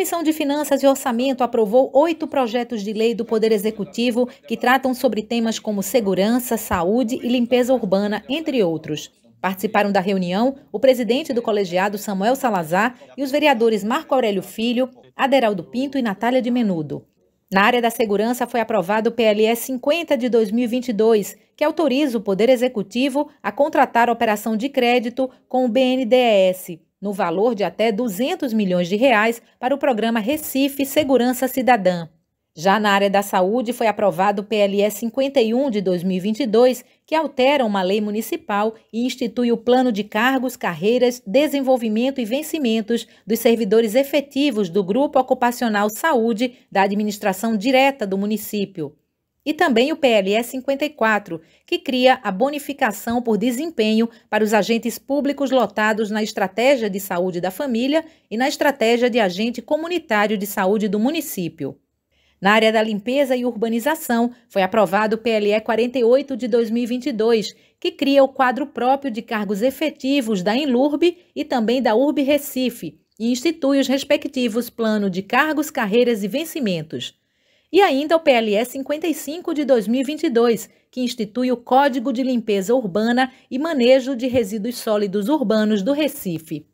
Comissão de Finanças e Orçamento aprovou oito projetos de lei do Poder Executivo que tratam sobre temas como segurança, saúde e limpeza urbana, entre outros. Participaram da reunião o presidente do colegiado Samuel Salazar e os vereadores Marco Aurélio Filho, Aderaldo Pinto e Natália de Menudo. Na área da segurança foi aprovado o PLE 50 de 2022, que autoriza o Poder Executivo a contratar operação de crédito com o BNDES, no valor de até 200 milhões de reais para o programa Recife Segurança Cidadã. Já na área da saúde, foi aprovado o PLE 51 de 2022, que altera uma lei municipal e institui o plano de cargos, carreiras, desenvolvimento e vencimentos dos servidores efetivos do Grupo Ocupacional Saúde da administração direta do município e também o PLE 54, que cria a bonificação por desempenho para os agentes públicos lotados na Estratégia de Saúde da Família e na Estratégia de Agente Comunitário de Saúde do município. Na área da limpeza e urbanização, foi aprovado o PLE 48 de 2022, que cria o quadro próprio de cargos efetivos da Enlurb e também da Urb Recife e institui os respectivos plano de cargos, carreiras e vencimentos. E ainda o PLE 55 de 2022, que institui o Código de Limpeza Urbana e Manejo de Resíduos Sólidos Urbanos do Recife.